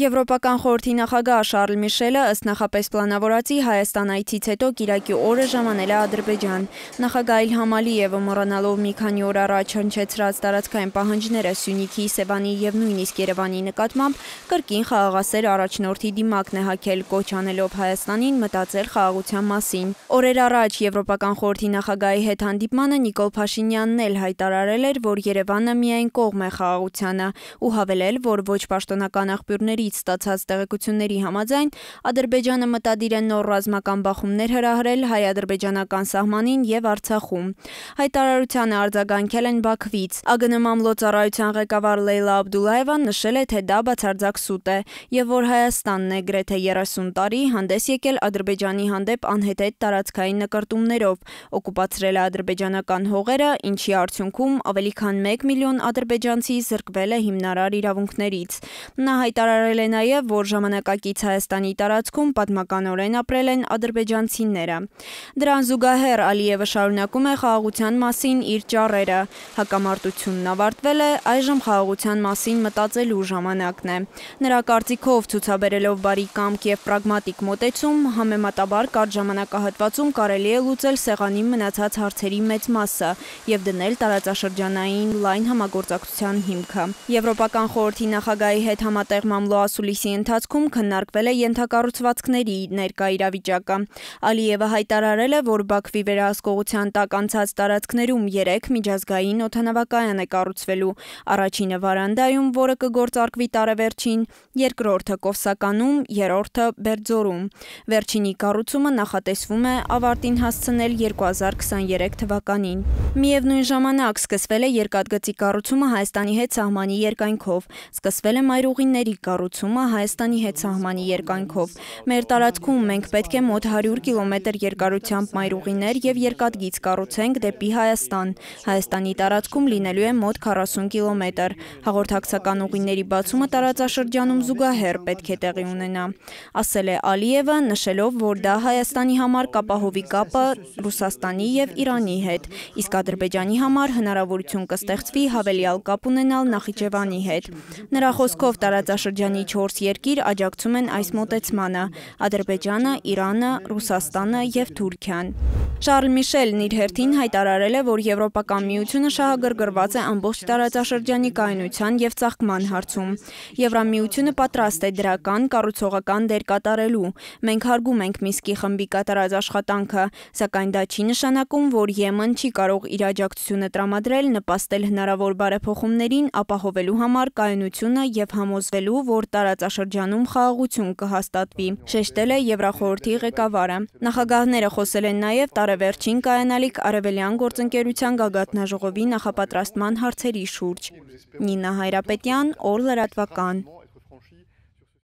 Եվրոպական խորհրդի նախագահ Շարլ Միշելը ըստ նախապես պլանավորածի Հայաստան այցից հետո Կիրակի օրը ժամանել է Ադրբեջան։ Նախագահ Իլհամ Ալիևը մոռանալով մի քանի օր առաջ հնչեցրած տարածքային պահանջները Սյունիքի, Սևանի եւ նույնիսկ Երևանի նկատմամբ կրկին խաղաղասեր առաջնորդի դիմակն է հակել կոչ անելով Հայաստանին մտածել խաղաղության մասին։ Օրեր առաջ Եվրոպական խորհրդի նախագահի հետ հանդիպմանը Նիկոլ Փաշինյանն էլ հայտարարել էր, որ Երևանը միայն կողմ է խաղաղությանը ու հավելել, որ ոչ պաշտոնական աղբյուրների Թումոյից ստացած տեղեկությունների համաձայն Ադրբեջանը մտադիր է նոր ռազմական բախումներ հրահրել հայ-ադրբեջանական սահմանին եւ Արցախում։ Հայտարարությանը արձագանքել են Բաքվից։ ԱԳՆ մամլո ծառայության ղեկավար Լեյլա Աբդուլայևան նշել է, թե դա բացարձակ սուտ է եւ որ Հայաստանն է գրեթե 30 տարի հանդես եկել Ադրբեջանի հանդեպ անհետետ տարածքային նկարտումներով, օկուպացրել է ադրբեջանական հողերը, ինչի արդյունքում ավելի քան 1 միլիոն ադրբեջանցի զրկվել է հիմնարար իրավունքներից։ Նա հայտարարել Հայտարարել է նաև, որ ժամանակակից Հայաստանի տարածքում պատմականորեն ապրել են ադրբեջանցիները։ Դրան զուգահեռ Ալիևը շարունակում է խաղաղության մասին իր ճառերը։ Հակամարտությունն ավարտվել է, այժմ խաղաղության մասին մտածելու ժամանակն է։ Նրա կարծիքով ցուցաբերելով բարի կամք եւ պրագմատիկ մոտեցում, համեմատաբար կարճ ժամանակահատվածում կարելի է լուծել սեղանի մնացած հարցերի մեծ մասը եւ դնել տարածաշրջանային լայն համագործակցության հիմքը։ Եվրոպական խորհրդի նախագահի հետ համատեղ մամլո ասուլիսի ընթացքում քննարկվել է ենթակառուցվածքների ներկա իրավիճակը։ Ալիևը հայտարարել է, որ Բաքվի վերահսկողության տակ անցած տարածքներում 3 միջազգային օթանավակայան է կառուցվելու։ Առաջինը Վարանդայում, որը կգործարկվի տարեվերջին, երկրորդը Կովսականում, երրորդը Բերձորում։ Վերջինի կառուցումը նախատեսվում է ավարտին հասցնել 2023 թվականին։ Միևնույն ժամանակ սկսվել է երկաթգծի կառուցումը Հայաստանի հետ սահմանի երկայնքով։ Սկսվել է մայրուղիների կառուցումը կառուցումը Հայաստանի հետ սահմանի երկայնքով։ Մեր տարածքում մենք պետք է մոտ 100 կիլոմետր երկարությամբ մայրուղիներ եւ երկաթգիծ կառուցենք դեպի Հայաստան։ Հայաստանի տարածքում լինելու է մոտ 40 կիլոմետր։ Հաղորդակցական ուղիների բացումը տարածաշրջանում զուգահեռ պետք է տեղի ունենա, ասել է Ալիևը, նշելով, որ դա Հայաստանի համար կապահովի կապը Ռուսաստանի եւ Իրանի հետ, իսկ Ադրբեջանի համար հնարավորություն կստեղծվի հավելյալ կապ ունենալ Նախիջևանի հետ։ Նրա խոսքով տարածաշրջանի Երևանի 4 երկիր աջակցում են այս մոտեցմանը՝ Ադրբեջանը, Իրանը, Ռուսաստանը եւ Թուրքիան։ Շարլ Միշելն իր հերթին հայտարարել է, որ Եվրոպական միությունը շահագրգռված է ամբողջ տարածաշրջանի կայունության եւ ծաղկման հարցում։ Եվրամիությունը պատրաստ է դրական կառուցողական դեր կատարելու։ Մենք հարգում ենք Միսկի խմբի կատարած աշխատանքը, սակայն դա չի նշանակում, որ Եմեն չի կարող իր աջակցությունը տրամադրել նպաստել հնարավոր բարեփոխումներին ապահովելու համար կայունությունը եւ համոզվելու, որ տարածաշրջանում խաղաղություն կհաստատվի։ Շեշտել է Եվրախորհրդի ղեկավարը։ Նախագահները խոսել են նաեւ տարե տարեվերջին կայանալիք արևելյան գործընկերության գագաթնաժողովի նախապատրաստման հարցերի շուրջ։ Նինա Հայրապետյան, օր լրատվական։